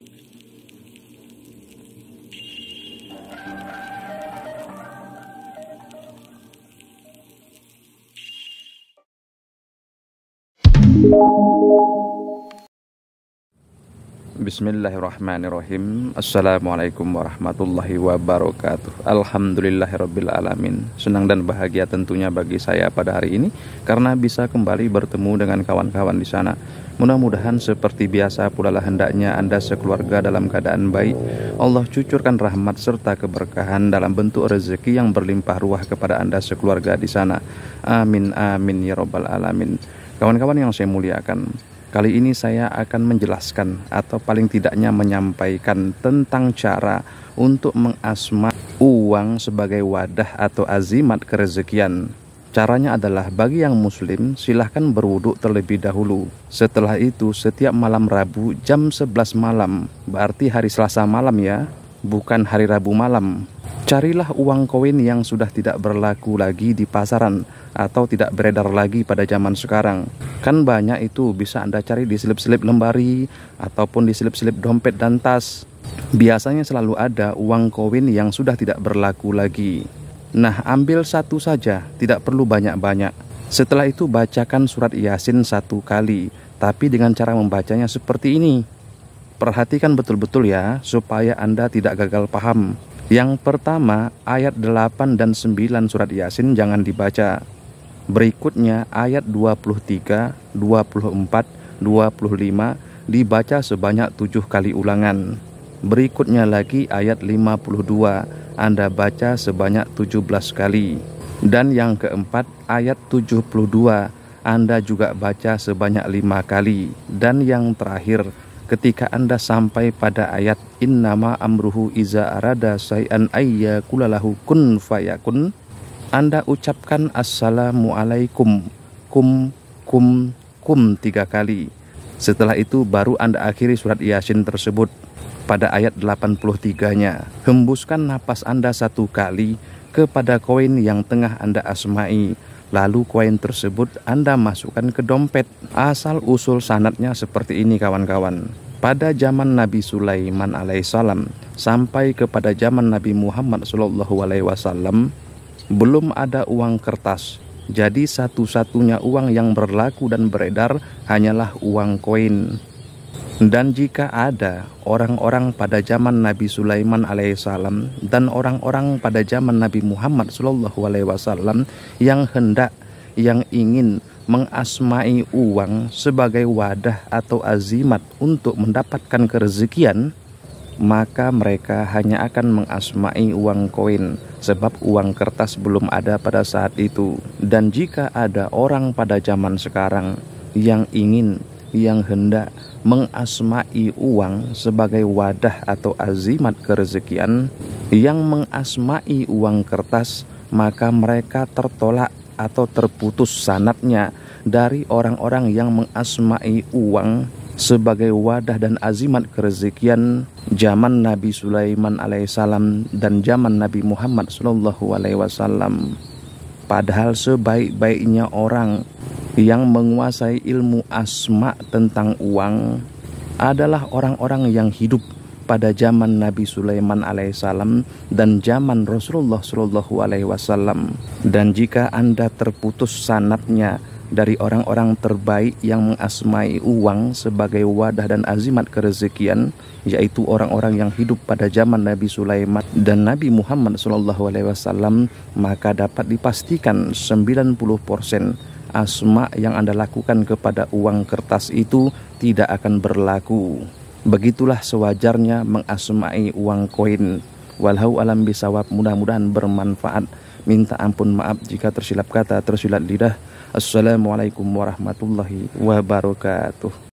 you Bismillahirrahmanirrahim Assalamualaikum warahmatullahi wabarakatuh Alhamdulillahirrabbilalamin Senang dan bahagia tentunya bagi saya pada hari ini Karena bisa kembali bertemu dengan kawan-kawan di sana Mudah-mudahan seperti biasa pula lah hendaknya Anda sekeluarga dalam keadaan baik Allah cucurkan rahmat serta keberkahan dalam bentuk rezeki yang berlimpah ruah kepada Anda sekeluarga di sana Amin amin ya robbal alamin Kawan-kawan yang saya muliakan Kali ini saya akan menjelaskan atau paling tidaknya menyampaikan tentang cara untuk mengasma uang sebagai wadah atau azimat kerezekian. Caranya adalah bagi yang muslim silahkan berwuduk terlebih dahulu. Setelah itu setiap malam Rabu jam 11 malam, berarti hari Selasa malam ya, bukan hari Rabu malam. Carilah uang koin yang sudah tidak berlaku lagi di pasaran atau tidak beredar lagi pada zaman sekarang. Kan banyak itu bisa Anda cari di selip-selip lembari ataupun di selip-selip dompet dan tas. Biasanya selalu ada uang koin yang sudah tidak berlaku lagi. Nah, ambil satu saja, tidak perlu banyak-banyak. Setelah itu bacakan surat Yasin satu kali, tapi dengan cara membacanya seperti ini. Perhatikan betul-betul ya, supaya Anda tidak gagal paham. Yang pertama, ayat 8 dan 9 surat Yasin jangan dibaca. Berikutnya ayat 23, 24, 25 dibaca sebanyak tujuh kali ulangan. Berikutnya lagi ayat 52, Anda baca sebanyak 17 kali. Dan yang keempat ayat 72, Anda juga baca sebanyak lima kali. Dan yang terakhir ketika Anda sampai pada ayat innama amruhu iza arada sayan ayya kulalahu kun fayakun Anda ucapkan assalamualaikum kum kum kum tiga kali setelah itu baru Anda akhiri surat Yasin tersebut pada ayat 83-nya hembuskan napas Anda satu kali kepada koin yang tengah Anda asmai Lalu koin tersebut Anda masukkan ke dompet. Asal usul sanatnya seperti ini kawan-kawan. Pada zaman Nabi Sulaiman alaihissalam sampai kepada zaman Nabi Muhammad sallallahu alaihi wasallam belum ada uang kertas. Jadi satu-satunya uang yang berlaku dan beredar hanyalah uang koin. Dan jika ada orang-orang pada zaman Nabi Sulaiman alaihissalam dan orang-orang pada zaman Nabi Muhammad Shallallahu alaihi wasallam yang hendak yang ingin mengasmai uang sebagai wadah atau azimat untuk mendapatkan kerezekian, maka mereka hanya akan mengasmai uang koin sebab uang kertas belum ada pada saat itu. Dan jika ada orang pada zaman sekarang yang ingin yang hendak mengasmai uang sebagai wadah atau azimat kerezekian yang mengasmai uang kertas maka mereka tertolak atau terputus sanatnya dari orang-orang yang mengasmai uang sebagai wadah dan azimat kerezekian zaman Nabi Sulaiman alaihissalam dan zaman Nabi Muhammad sallallahu alaihi wasallam. Padahal sebaik-baiknya orang yang menguasai ilmu asma tentang uang adalah orang-orang yang hidup pada zaman Nabi Sulaiman alaihissalam dan zaman Rasulullah Shallallahu alaihi wasallam. Dan jika Anda terputus sanatnya dari orang-orang terbaik yang mengasmai uang sebagai wadah dan azimat kerezekian, yaitu orang-orang yang hidup pada zaman Nabi Sulaiman dan Nabi Muhammad Shallallahu alaihi wasallam, maka dapat dipastikan 90% asma yang Anda lakukan kepada uang kertas itu tidak akan berlaku. Begitulah sewajarnya mengasmai uang koin. Walhau alam bisawab mudah-mudahan bermanfaat. Minta ampun maaf jika tersilap kata, tersilap lidah. Assalamualaikum warahmatullahi wabarakatuh.